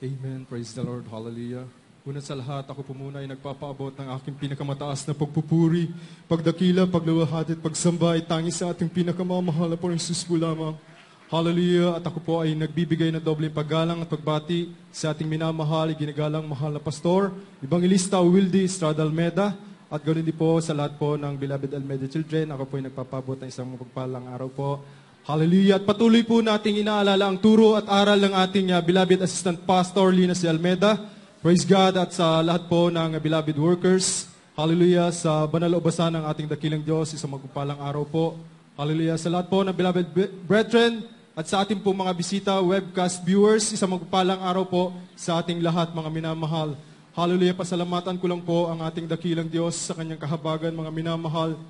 Amen. Praise the Lord. Hallelujah. Una sa lahat, ako po muna ay nagpapaabot ng aking pinakamataas na pagpupuri, pagdakila, pagluwahat at pagsamba ay tangi sa ating pinakamamahal na Panginoon po lamang. Hallelujah. At ako po ay nagbibigay ng dobleng paggalang at pagbati sa ating minamahal, ginagalang mahal na pastor, Evangelista Wildy Estrada Almeda, at ganoon din po sa lahat po ng Beloved Almeda Children. Ako po ay nagpapabot ng isang magpalang araw po Hallelujah. At patuloy po nating inaalala ang turo at aral ng ating uh, beloved assistant pastor, Lina C. Almeda. Praise God at sa lahat po ng uh, beloved workers. Hallelujah. Sa banal obasan ng ating dakilang Diyos, isang magpalang araw po. Hallelujah. Sa lahat po ng beloved brethren at sa ating po mga bisita, webcast viewers, isang magpalang araw po sa ating lahat mga minamahal. Hallelujah. Pasalamatan ko lang po ang ating dakilang Diyos sa kanyang kahabagan, mga minamahal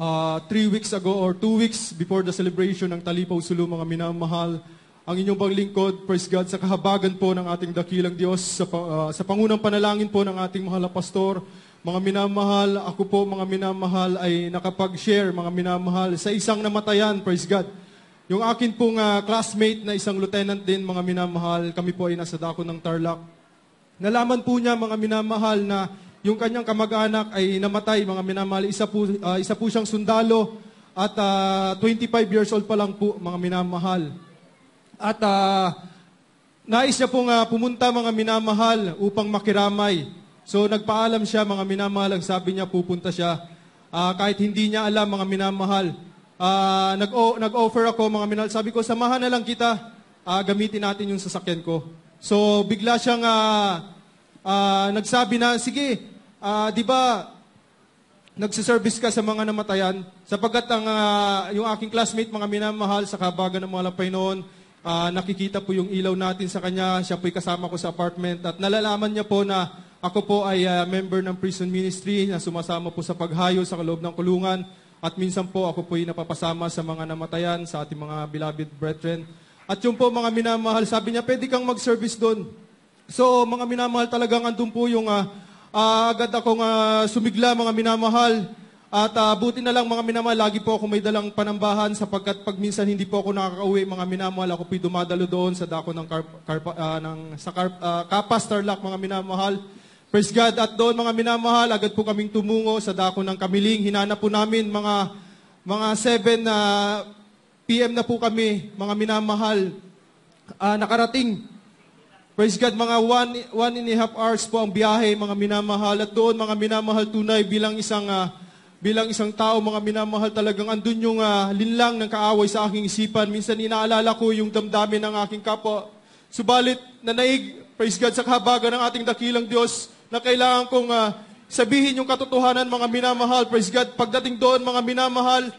uh, three weeks ago or two weeks before the celebration ng Talipaw Sulu, mga minamahal, ang inyong paglingkod, praise God, sa kahabagan po ng ating dakilang Diyos, sa, uh, sa pangunang panalangin po ng ating mahal na pastor, mga minamahal, ako po mga minamahal ay nakapag-share, mga minamahal, sa isang namatayan, praise God. Yung akin pong uh, classmate na isang lieutenant din, mga minamahal, kami po ay nasa dako ng Tarlac. Nalaman po niya, mga minamahal, na yung kanyang kamag-anak ay namatay, mga minamahal. Isa po, uh, isa po siyang sundalo at uh, ah, 25 years old pa lang po, mga minamahal. At uh, nais niya pong uh, pumunta, mga minamahal, upang makiramay. So nagpaalam siya, mga minamahal, ang sabi niya pupunta siya. Uh, kahit hindi niya alam, mga minamahal, uh, nag-offer nag ako, mga minamahal. Sabi ko, samahan na lang kita, uh, gamitin natin yung sasakyan ko. So bigla siyang uh, uh, nagsabi na, sige, uh, di ba, nagsiservice ka sa mga namatayan sapagkat ang, uh, yung aking classmate, mga minamahal sa kabaga ng mga lapay noon, uh, ah, nakikita po yung ilaw natin sa kanya, siya po'y kasama ko sa apartment at nalalaman niya po na ako po ay uh, member ng prison ministry na sumasama po sa paghayo sa loob ng kulungan at minsan po ako po'y napapasama sa mga namatayan, sa ating mga beloved brethren. At yung po mga minamahal, sabi niya, pwede kang mag-service doon. So mga minamahal talagang andun po yung uh, uh, agad akong uh, sumigla mga minamahal. At uh, buti na lang mga minamahal, lagi po ako may dalang panambahan sapagkat pag minsan hindi po ako nakakauwi mga minamahal, ako po'y dumadalo doon sa dako ng, karp, karpa, uh, ng sa karp, uh, ah, Kapas Tarlac mga minamahal. Praise God. At doon mga minamahal, agad po kaming tumungo sa dako ng Kamiling. Hinanap po namin mga mga 7 na uh, PM na po kami, mga minamahal. Uh, nakarating Praise God, mga one, one and a half hours po ang biyahe, mga minamahal. At doon, mga minamahal tunay bilang isang, uh, bilang isang tao, mga minamahal talagang andun yung uh, linlang ng kaaway sa aking isipan. Minsan inaalala ko yung damdamin ng aking kapwa. Subalit, nanaig, praise God, sa kahabagan ng ating dakilang Diyos na kailangan kong uh, sabihin yung katotohanan, mga minamahal. Praise God, pagdating doon, mga minamahal,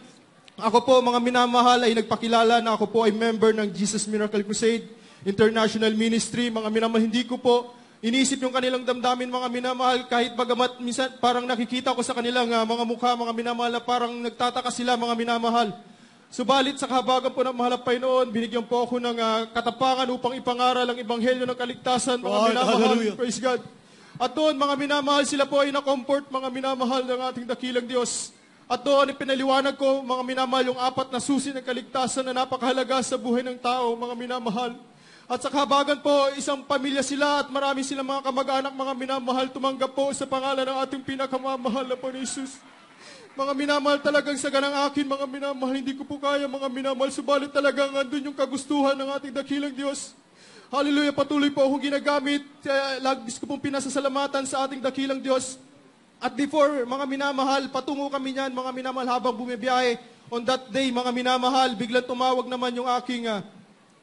ako po, mga minamahal, ay nagpakilala na ako po ay member ng Jesus Miracle Crusade international ministry, mga minamahal, hindi ko po inisip yung kanilang damdamin, mga minamahal, kahit bagamat minsan parang nakikita ko sa kanilang uh, mga mukha, mga minamahal, na parang nagtataka sila, mga minamahal. Subalit sa kahabagan po ng mahalap noon, binigyan po ako ng uh, katapangan upang ipangaral ang Ebanghelyo ng Kaligtasan, mga God, minamahal. Hallelujah. Praise God. At doon, mga minamahal, sila po ay na-comfort, mga minamahal ng ating dakilang Diyos. At doon, ipinaliwanag ko, mga minamahal, yung apat na susi ng kaligtasan na napakahalaga sa buhay ng tao, mga minamahal. At sa kahabagan po, isang pamilya sila at marami silang mga kamag-anak, mga minamahal, tumanggap po sa pangalan ng ating pinakamamahal na Panisus. Mga minamahal talagang sa ganang akin, mga minamahal, hindi ko po kaya, mga minamahal, subalit talagang andun yung kagustuhan ng ating dakilang Diyos. Hallelujah, patuloy po akong ginagamit, kaya lagis ko pong pinasasalamatan sa ating dakilang Diyos. At before, mga minamahal, patungo kami niyan, mga minamahal, habang bumibiyahe, on that day, mga minamahal, biglang tumawag naman yung aking uh,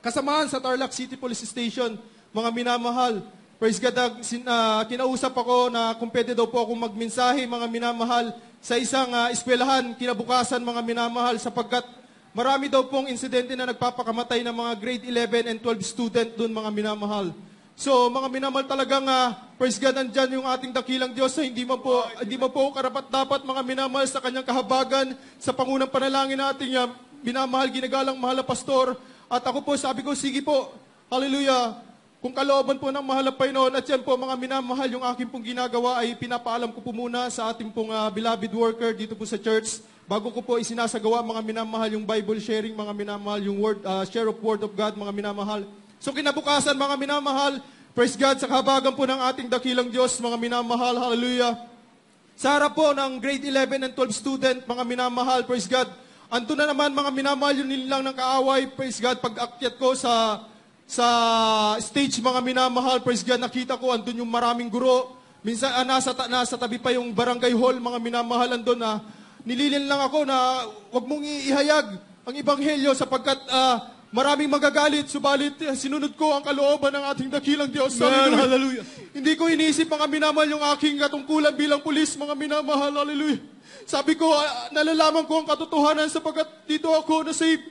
Kasamaan sa Tarlac City Police Station, mga minamahal, praise God, uh, kinausap ako na kung daw po akong magminsahe, mga minamahal, sa isang uh, eskwelahan kinabukasan, mga minamahal, sapagkat marami daw pong insidente na nagpapakamatay ng mga grade 11 and 12 student doon, mga minamahal. So, mga minamahal talagang, uh, praise God, nandyan yung ating dakilang Diyos na hindi man po, hindi man po karapat dapat mga minamahal sa kanyang kahabagan, sa pangunang panalangin natin, uh, minamahal, ginagalang mahal na pastor, at ako po, sabi ko, sige po, hallelujah, kung kalooban po ng mahal na Panginoon at yan po mga minamahal, yung aking pong ginagawa ay pinapaalam ko po muna sa ating pong uh, beloved worker dito po sa church. Bago ko po isinasagawa mga minamahal yung Bible sharing, mga minamahal yung word, uh, share of word of God, mga minamahal. So kinabukasan mga minamahal, praise God sa kabagan po ng ating dakilang Diyos, mga minamahal, hallelujah. Sa harap po ng grade 11 and 12 student, mga minamahal, praise God, Anto na naman mga minamahal yun nilang ng kaaway. Praise God, pag akyat ko sa sa stage mga minamahal, praise God, nakita ko andun yung maraming guro. Minsan ah, nasa, ta, nasa tabi pa yung barangay hall, mga minamahal andun na ah, nililin lang ako na wag mong ihayag ang ebanghelyo sapagkat ah, maraming magagalit, subalit ah, sinunod ko ang kalooban ng ating dakilang Diyos. Amen. Hallelujah. Hindi ko iniisip mga minamahal yung aking katungkulan bilang pulis, mga minamahal. Hallelujah. Sabi ko, ah, nalalaman ko ang katotohanan sapagkat dito ako na-save.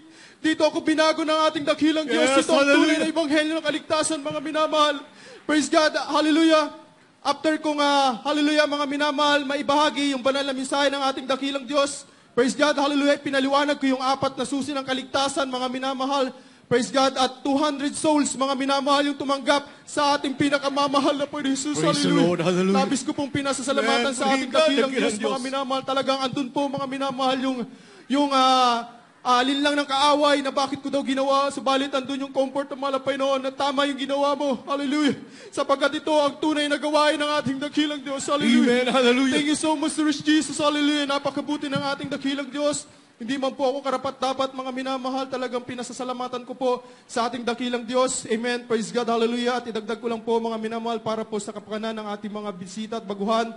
Dito ako binago ng ating dakilang Diyos. Yes, Ito ang tuloy na ibanghelyo ng kaligtasan, mga minamahal. Praise God. Hallelujah. After kong, uh, hallelujah, mga minamahal, maibahagi yung banal na mensahe ng ating dakilang Diyos. Praise God, hallelujah, pinaliwanag ko yung apat na susi ng kaligtasan, mga minamahal. Praise God, at 200 souls, mga minamahal yung tumanggap sa ating pinakamamahal na Panginoon Jesus. Praise hallelujah. Lord, hallelujah. Labis ko pong pinasasalamatan sa ating dakilang Diyos, mga minamahal. Talagang andun po, mga minamahal, yung, yung uh, alin uh, lang ng kaaway na bakit ko daw ginawa. Subalit andun yung comfort ng mga Panginoon na tama yung ginawa mo. Hallelujah. Sapagkat ito ang tunay na gawain ng ating dakilang Diyos. Hallelujah. Amen. Hallelujah. Thank you so much, Rich Jesus. Hallelujah. Napakabuti ng ating dakilang Diyos. Hindi man po ako karapat dapat mga minamahal talagang pinasasalamatan ko po sa ating dakilang Diyos. Amen. Praise God. Hallelujah. At idagdag ko lang po mga minamahal para po sa kapakanan ng ating mga bisita at baguhan.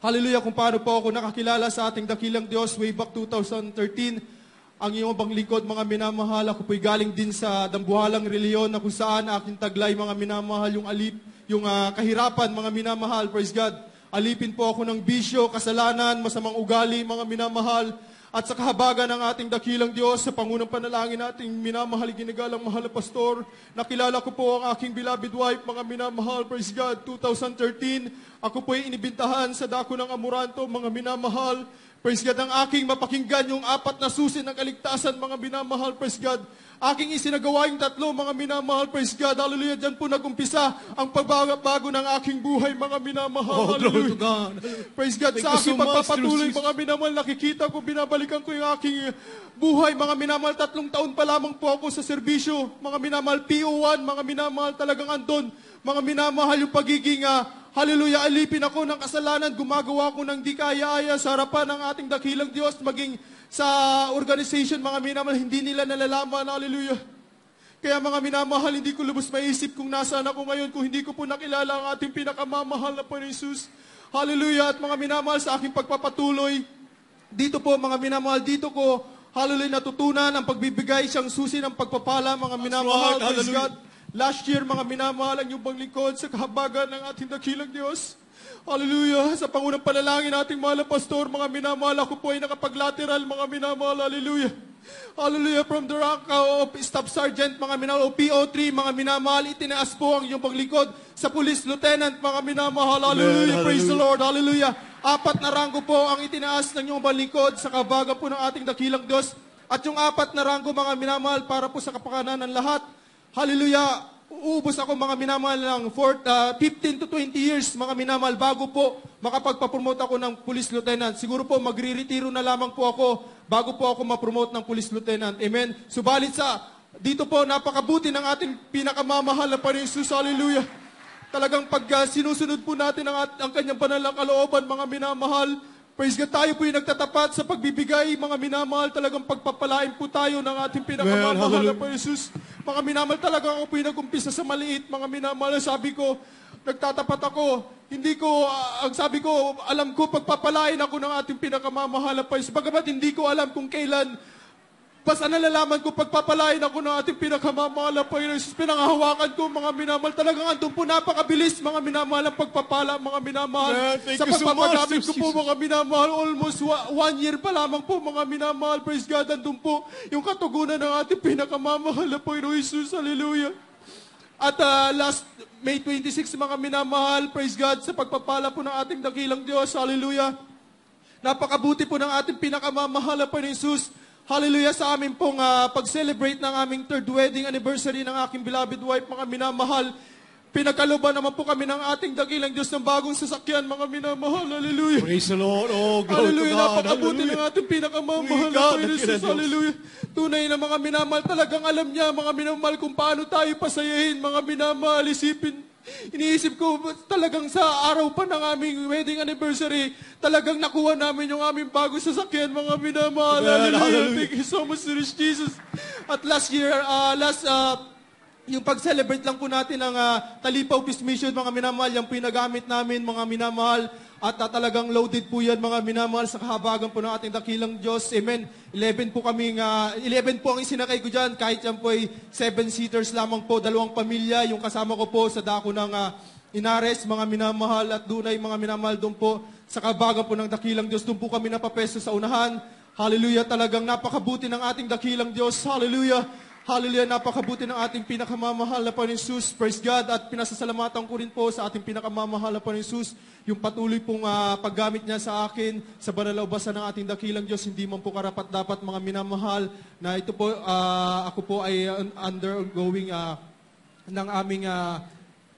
Hallelujah kung paano po ako nakakilala sa ating dakilang Diyos way back 2013. Ang iyong bang lingkod, mga minamahal, ako po'y galing din sa dambuhalang reliyon na kung saan aking taglay, mga minamahal, yung alip, yung uh, kahirapan, mga minamahal, praise God. Alipin po ako ng bisyo, kasalanan, masamang ugali, mga minamahal, at sa kahabagan ng ating dakilang Diyos sa pangunang panalangin nating minamahal ginagalang mahal na pastor. Nakilala ko po ang aking beloved wife, mga minamahal, praise God, 2013. Ako po ay inibintahan sa dako ng Amuranto, mga minamahal. Praise God, ang aking mapakinggan yung apat na susi ng kaligtasan, mga minamahal, praise God. Aking isinagawa yung tatlo, mga minamahal. Praise God. Hallelujah. Diyan po nag-umpisa ang pagbago ng aking buhay, mga minamahal. Oh, glory to God. Praise God. Thank sa aking so pagpapatuloy, much, mga minamahal, nakikita ko, binabalikan ko yung aking buhay, mga minamahal. Tatlong taon pa lamang po ako sa serbisyo. Mga minamahal, PO1, mga minamahal talagang andon. Mga minamahal yung pagiging uh, Hallelujah, alipin ako ng kasalanan, gumagawa ako ng di kaya-aya sa harapan ng ating dakilang Diyos, maging sa organization, mga minamahal, hindi nila nalalaman, hallelujah. Kaya mga minamahal, hindi ko lubos maisip kung nasaan ako ngayon, kung hindi ko po nakilala ang ating pinakamamahal na Panginoon Hallelujah. At mga minamahal, sa aking pagpapatuloy, dito po, mga minamahal, dito ko, hallelujah, natutunan ang pagbibigay siyang susi ng pagpapala, mga minamahal. Right. Praise God. Last year, mga minamahal, ang inyong bang lingkod sa kahabagan ng ating dakilang Diyos. Hallelujah! Sa pangunang panalangin ating mahal na pastor, mga minamahal ako po ay nakapaglateral, mga minamahal. Hallelujah! Hallelujah from the rank of Staff Sergeant, mga minamahal, o PO3, mga minamahal, itinaas po ang iyong paglikod sa Police Lieutenant, mga minamahal. Hallelujah! Amen. Praise hallelujah. the Lord! Hallelujah! Apat na rango po ang itinaas ng iyong paglikod sa kabaga po ng ating dakilang Diyos. At yung apat na rango, mga minamahal, para po sa kapakanan ng lahat. Hallelujah! uubos ako mga minamahal ng four, uh, 15 to 20 years, mga minamahal, bago po makapagpapromote ako ng police lieutenant. Siguro po magre-retiro na lamang po ako bago po ako mapromote ng police lieutenant. Amen. Subalit sa, dito po napakabuti ng ating pinakamamahal na Panisus. Hallelujah. Talagang pag uh, sinusunod po natin ang, at, ang kanyang banalang kalooban, mga minamahal, Praise God, tayo po yung nagtatapat sa pagbibigay, mga minamahal, talagang pagpapalain po tayo ng ating pinakamamahal well, na Panisus. Mga minamahal talaga ako pinag sa maliit. Mga minamahal, sabi ko, nagtatapat ako. Hindi ko, uh, ang sabi ko, alam ko pagpapalain ako ng ating pinakamamahal na Pais. Bagamat hindi ko alam kung kailan Basta nalalaman ko, pagpapalain ako ng ating pinakamamahal pinakamamahalang Panginoon Jesus, pinangahawakan ko, mga minamahal. Talagang andun po napakabilis, mga minamahal ang pagpapala, mga minamahal. Man, thank Sa you so ko po, mga minamahal, almost one year pa lamang po, mga minamahal. Praise God, andun po yung katugunan ng ating pinakamamahal pinakamamahalang Panginoon Jesus. Hallelujah. At uh, last May 26, mga minamahal, praise God, sa pagpapala po ng ating dakilang Diyos. Hallelujah. Napakabuti po ng ating pinakamamahal pa ni Jesus. Hallelujah sa amin pong uh, pag-celebrate ng aming third wedding anniversary ng aking beloved wife, mga minamahal. Pinagkaluban naman po kami ng ating dakilang Diyos ng bagong sasakyan, mga minamahal. Hallelujah. Praise the Lord. Oh, glory Hallelujah. Napakabuti ng ating pinakamamahal na Panginoon Jesus. Hallelujah. Tunay na mga minamahal talagang alam niya, mga minamahal, kung paano tayo pasayahin, mga minamahal. Isipin Iniisip ko, talagang sa araw pa ng aming wedding anniversary, talagang nakuha namin yung aming bago sasakyan, mga minamahal. Hallelujah. Thank you so much, Lord Jesus. At last year, uh, last uh, yung pag-celebrate lang po natin ng uh, Talipaw Peace Mission, mga minamahal, yung pinagamit namin, mga minamahal, at uh, talagang loaded po yan mga minamahal sa kahabagan po ng ating dakilang Diyos. Amen. 11 po kami nga, uh, 11 po ang isinakay ko dyan. Kahit yan po ay 7-seaters lamang po, dalawang pamilya. Yung kasama ko po sa dako ng uh, Inares, mga minamahal at doon ay mga minamahal doon po. Sa kahabagan po ng dakilang Diyos, doon po kami napapesto sa unahan. Hallelujah, talagang napakabuti ng ating dakilang Diyos. Hallelujah. Hallelujah, napakabuti ng ating pinakamamahal na Panginoon Praise God. At pinasasalamatan ko rin po sa ating pinakamamahal na Panginoon yung patuloy pong uh, paggamit niya sa akin sa banalaubasan ng ating dakilang Diyos. Hindi man po karapat dapat mga minamahal na ito po, uh, ako po ay undergoing uh, ng aming uh,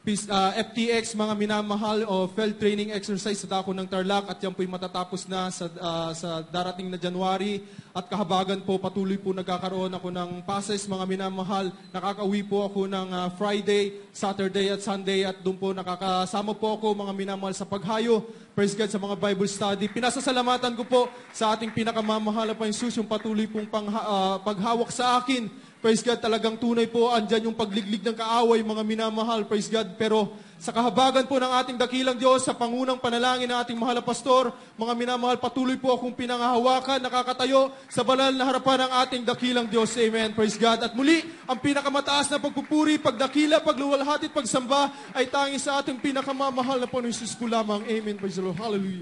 uh, ah, FTX, mga minamahal o field training exercise sa dako ng Tarlac at yan po'y matatapos na sa, uh, sa darating na January. At kahabagan po, patuloy po nagkakaroon ako ng passes, mga minamahal. Nakakauwi po ako ng uh, Friday, Saturday at Sunday at doon po nakakasama po ako, mga minamahal, sa paghayo. Praise God sa mga Bible study. Pinasasalamatan ko po sa ating pinakamamahal na pa yung patuloy pong pangha, uh, paghawak sa akin Praise God, talagang tunay po, andyan yung pagliglig ng kaaway, mga minamahal, praise God. Pero sa kahabagan po ng ating dakilang Diyos, sa pangunang panalangin ng ating mahal na pastor, mga minamahal, patuloy po akong pinangahawakan, nakakatayo sa banal na harapan ng ating dakilang Diyos. Amen. Praise God. At muli, ang pinakamataas na pagpupuri, pagdakila, pagluwalhati at pagsamba ay tangi sa ating pinakamamahal na Panginoon Jesus ko lamang. Amen. Praise the Lord. Hallelujah.